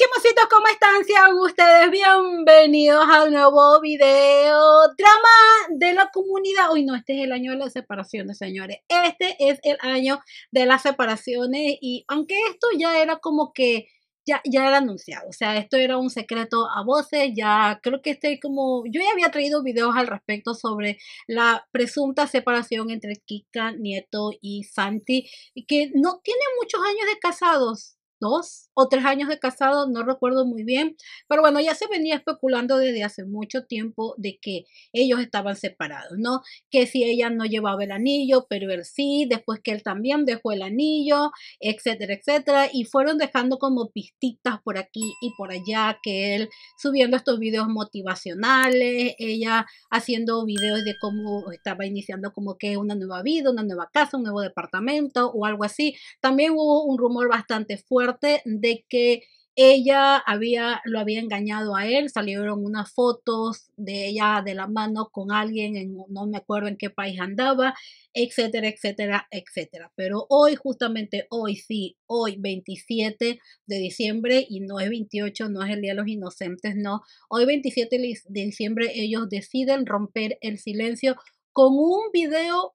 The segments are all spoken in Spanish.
chimositos, ¿cómo están? Sean ustedes bienvenidos al nuevo video drama de la comunidad. Hoy no, este es el año de las separaciones, señores. Este es el año de las separaciones y aunque esto ya era como que ya, ya era anunciado, o sea, esto era un secreto a voces, ya creo que estoy como, yo ya había traído videos al respecto sobre la presunta separación entre Kika, Nieto y Santi, que no tiene muchos años de casados, dos o tres años de casado, no recuerdo muy bien, pero bueno, ya se venía especulando desde hace mucho tiempo de que ellos estaban separados, ¿no? Que si ella no llevaba el anillo, pero él sí, después que él también dejó el anillo, etcétera, etcétera, y fueron dejando como pistitas por aquí y por allá, que él subiendo estos videos motivacionales, ella haciendo videos de cómo estaba iniciando como que una nueva vida, una nueva casa, un nuevo departamento o algo así. También hubo un rumor bastante fuerte de que ella había, lo había engañado a él, salieron unas fotos de ella de la mano con alguien, en, no me acuerdo en qué país andaba, etcétera, etcétera, etcétera. Pero hoy, justamente hoy, sí, hoy 27 de diciembre, y no es 28, no es el Día de los Inocentes, no, hoy 27 de diciembre ellos deciden romper el silencio con un video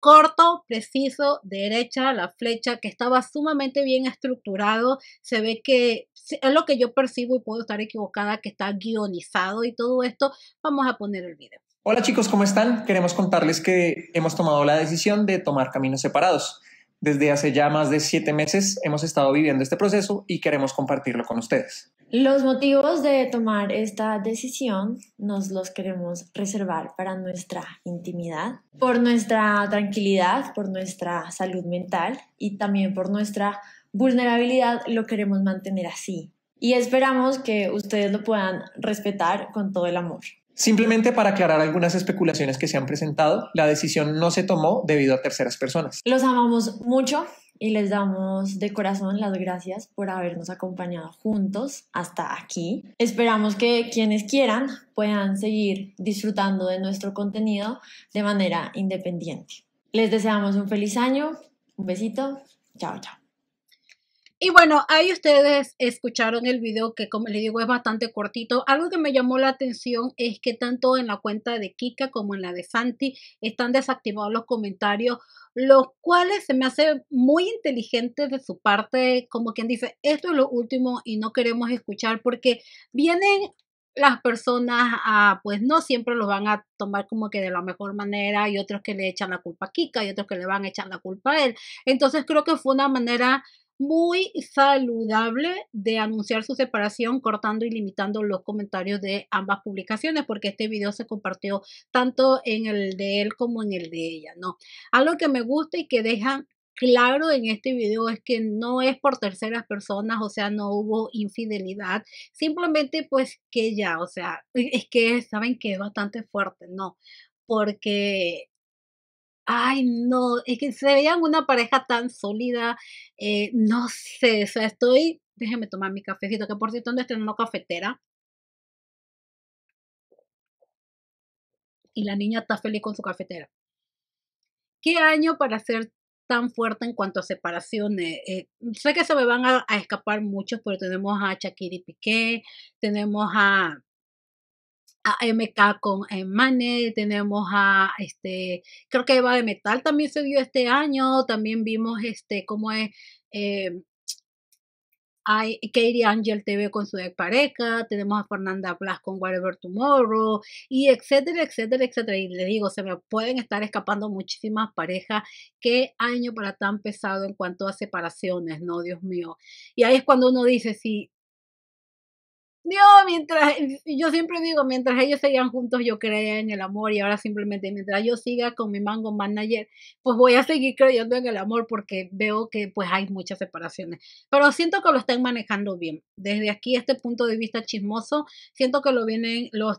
corto, preciso, derecha, la flecha, que estaba sumamente bien estructurado. Se ve que es lo que yo percibo y puedo estar equivocada, que está guionizado y todo esto. Vamos a poner el video. Hola chicos, ¿cómo están? Queremos contarles que hemos tomado la decisión de tomar caminos separados. Desde hace ya más de siete meses hemos estado viviendo este proceso y queremos compartirlo con ustedes. Los motivos de tomar esta decisión nos los queremos reservar para nuestra intimidad, por nuestra tranquilidad, por nuestra salud mental y también por nuestra vulnerabilidad lo queremos mantener así. Y esperamos que ustedes lo puedan respetar con todo el amor. Simplemente para aclarar algunas especulaciones que se han presentado, la decisión no se tomó debido a terceras personas. Los amamos mucho y les damos de corazón las gracias por habernos acompañado juntos hasta aquí. Esperamos que quienes quieran puedan seguir disfrutando de nuestro contenido de manera independiente. Les deseamos un feliz año, un besito, chao, chao. Y bueno, ahí ustedes escucharon el video que como les digo es bastante cortito. Algo que me llamó la atención es que tanto en la cuenta de Kika como en la de Santi están desactivados los comentarios, los cuales se me hace muy inteligente de su parte, como quien dice, esto es lo último y no queremos escuchar porque vienen las personas a... pues no siempre los van a tomar como que de la mejor manera y otros que le echan la culpa a Kika y otros que le van a echar la culpa a él. Entonces creo que fue una manera muy saludable de anunciar su separación cortando y limitando los comentarios de ambas publicaciones porque este video se compartió tanto en el de él como en el de ella, ¿no? Algo que me gusta y que dejan claro en este video es que no es por terceras personas, o sea, no hubo infidelidad, simplemente pues que ya, o sea, es que saben que es bastante fuerte, no, porque ay, no, es que se veían una pareja tan sólida, eh, no sé, o sea, estoy, déjeme tomar mi cafecito, que por cierto está una cafetera. Y la niña está feliz con su cafetera. ¿Qué año para ser tan fuerte en cuanto a separaciones. Eh, sé que se me van a, escapar muchos, pero tenemos a Shakira Piqué, tenemos a a MK con manet tenemos a este, creo que Eva de Metal también se este año, también vimos este, cómo es eh, em, hay Katie Angel TV con su ex pareja, tenemos a Fernanda Blas con Whatever Tomorrow, y etcétera, etcétera, etcétera. Y les digo, se me pueden estar escapando muchísimas parejas. Qué año para tan pesado en cuanto a separaciones, no, Dios mío. Y ahí es cuando uno dice, si mientras, yo siempre digo, mientras ellos seguían juntos, yo creía en el amor y ahora simplemente mientras yo siga con mi mango manager, pues voy a seguir creyendo en el amor porque veo que pues hay muchas separaciones. Pero siento que lo están manejando bien. Desde aquí, este punto de vista chismoso, siento que lo vienen, los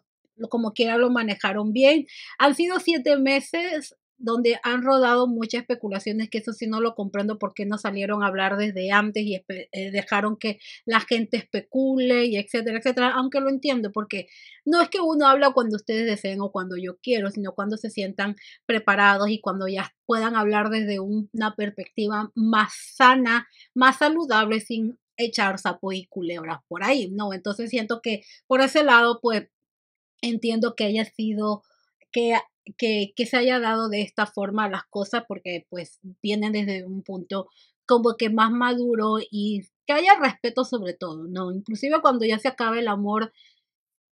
como quiera lo manejaron bien. Han sido siete meses donde han rodado muchas especulaciones, que eso sí no lo comprendo, porque no salieron a hablar desde antes y eh, dejaron que la gente especule y etcétera, etcétera, aunque lo entiendo, porque no es que uno habla cuando ustedes deseen o cuando yo quiero, sino cuando se sientan preparados y cuando ya puedan hablar desde una perspectiva más sana, más saludable, sin echar sapo y culebras por ahí, ¿no? Entonces siento que por ese lado, pues entiendo que haya sido que que, que, se haya dado de esta forma las cosas porque pues vienen desde un punto como que más maduro y que haya respeto sobre todo, ¿no? Inclusive cuando ya se acabe el amor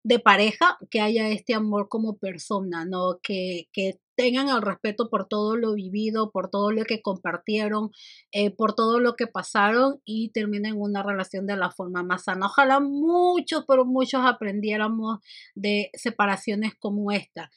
de pareja, que haya este amor como persona, ¿no? Que, que tengan el respeto por todo lo vivido, por todo lo que compartieron, eh, por todo lo que pasaron y terminen una relación de la forma más sana. Ojalá muchos, pero muchos aprendiéramos de separaciones como esta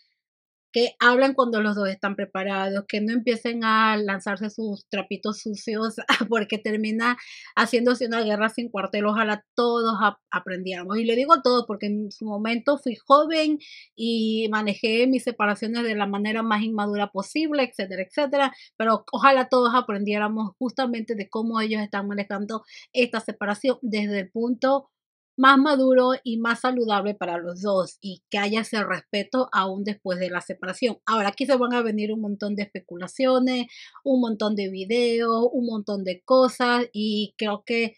que hablan cuando los dos están preparados, que no empiecen a lanzarse sus trapitos sucios, porque termina haciéndose una guerra sin cuartel. Ojalá todos aprendiéramos. Y le digo todo porque en su momento fui joven y manejé mis separaciones de la manera más inmadura posible, etcétera, etcétera. Pero ojalá todos aprendiéramos justamente de cómo ellos están manejando esta separación desde el punto más maduro y más saludable para los dos y que haya ese respeto aún después de la separación. Ahora aquí se van a venir un montón de especulaciones, un montón de videos, un montón de cosas y creo que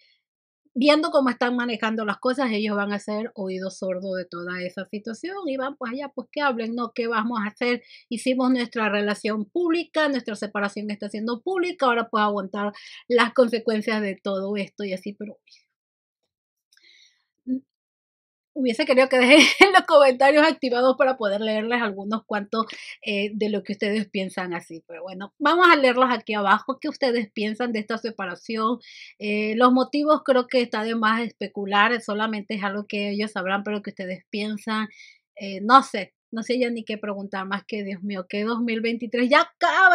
viendo cómo están manejando las cosas, ellos van a ser oídos sordos de toda esa situación y van pues allá, pues que hablen, ¿no? ¿Qué vamos a hacer? Hicimos nuestra relación pública, nuestra separación está siendo pública, ahora puedo aguantar las consecuencias de todo esto y así, pero hubiese querido que dejen los comentarios activados para poder leerles algunos cuantos eh, de lo que ustedes piensan así. Pero bueno, vamos a leerlos aquí abajo. ¿Qué ustedes piensan de esta separación? Eh, los motivos creo que está de más especular, solamente es algo que ellos sabrán, pero que ustedes piensan. Eh, no sé, no sé ya ni qué preguntar más que Dios mío, que 2023 ya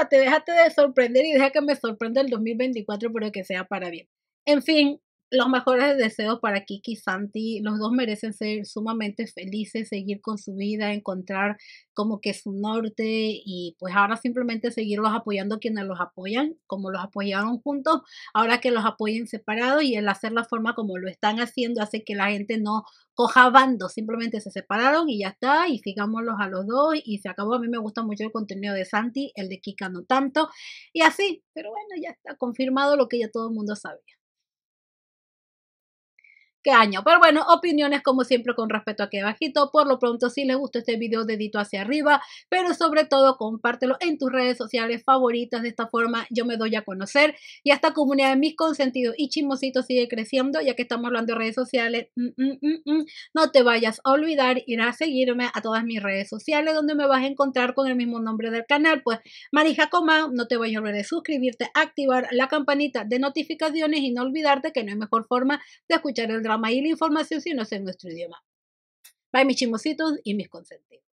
Te déjate de sorprender y deja que me sorprenda el 2024, pero que sea para bien. En fin, los mejores deseos para Kiki y Santi. Los dos merecen ser sumamente felices, seguir con su vida, encontrar como que su norte y pues ahora simplemente seguirlos apoyando quienes los apoyan, como los apoyaron juntos, ahora que los apoyen separados y el hacer la forma como lo están haciendo hace que la gente no coja bando, simplemente se separaron y ya está y sigámoslos a los dos y se acabó. A mí me gusta mucho el contenido de Santi, el de Kika no tanto y así, pero bueno, ya está confirmado lo que ya todo el mundo sabía año. Pero bueno, opiniones como siempre con respeto aquí abajito. Por lo pronto, si les gustó este video, dedito hacia arriba. Pero sobre todo, compártelo en tus redes sociales favoritas. De esta forma, yo me doy a conocer. Y esta comunidad de mis consentidos y chismositos sigue creciendo, ya que estamos hablando de redes sociales. Mm, mm, mm, no te vayas a olvidar, ir a seguirme a todas mis redes sociales, donde me vas a encontrar con el mismo nombre del canal. Pues, Marija Coma no te vayas a olvidar de suscribirte, activar la campanita de notificaciones y no olvidarte que no hay mejor forma de escuchar el drama la información si no es en nuestro idioma. Bye mis chimositos y mis consentidos.